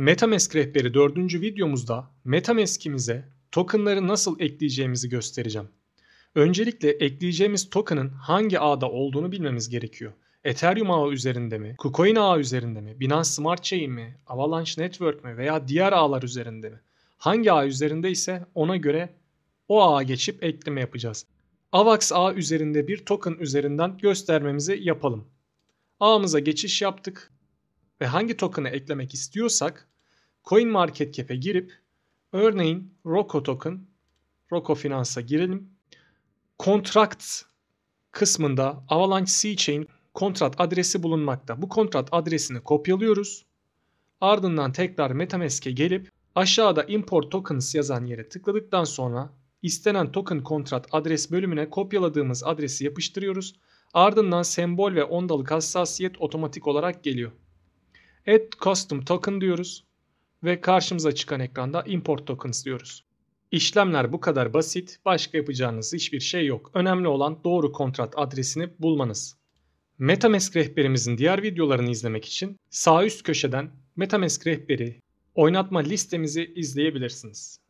Metamask rehberi 4. videomuzda Metamask'imize tokenları nasıl ekleyeceğimizi göstereceğim. Öncelikle ekleyeceğimiz token'ın hangi ağda olduğunu bilmemiz gerekiyor. Ethereum ağı üzerinde mi, KuCoin ağı üzerinde mi, Binance Smart Chain mi, Avalanche Network mi veya diğer ağlar üzerinde mi? Hangi ağ üzerinde ise ona göre o ağa geçip ekleme yapacağız. AVAX ağı üzerinde bir token üzerinden göstermemizi yapalım. Ağımıza geçiş yaptık ve hangi token'ı eklemek istiyorsak CoinMarketCap'e girip örneğin Rocco Token, Rocco Finance'a girelim. Kontrakt kısmında Avalanche C-Chain kontrat adresi bulunmakta. Bu kontrat adresini kopyalıyoruz. Ardından tekrar Metamask'e gelip aşağıda Import Tokens yazan yere tıkladıktan sonra istenen token kontrat adres bölümüne kopyaladığımız adresi yapıştırıyoruz. Ardından sembol ve ondalık hassasiyet otomatik olarak geliyor. Add Custom Token diyoruz ve karşımıza çıkan ekranda import tokens diyoruz. İşlemler bu kadar basit, başka yapacağınız hiçbir şey yok. Önemli olan doğru kontrat adresini bulmanız. Metamask rehberimizin diğer videolarını izlemek için sağ üst köşeden Metamask rehberi oynatma listemizi izleyebilirsiniz.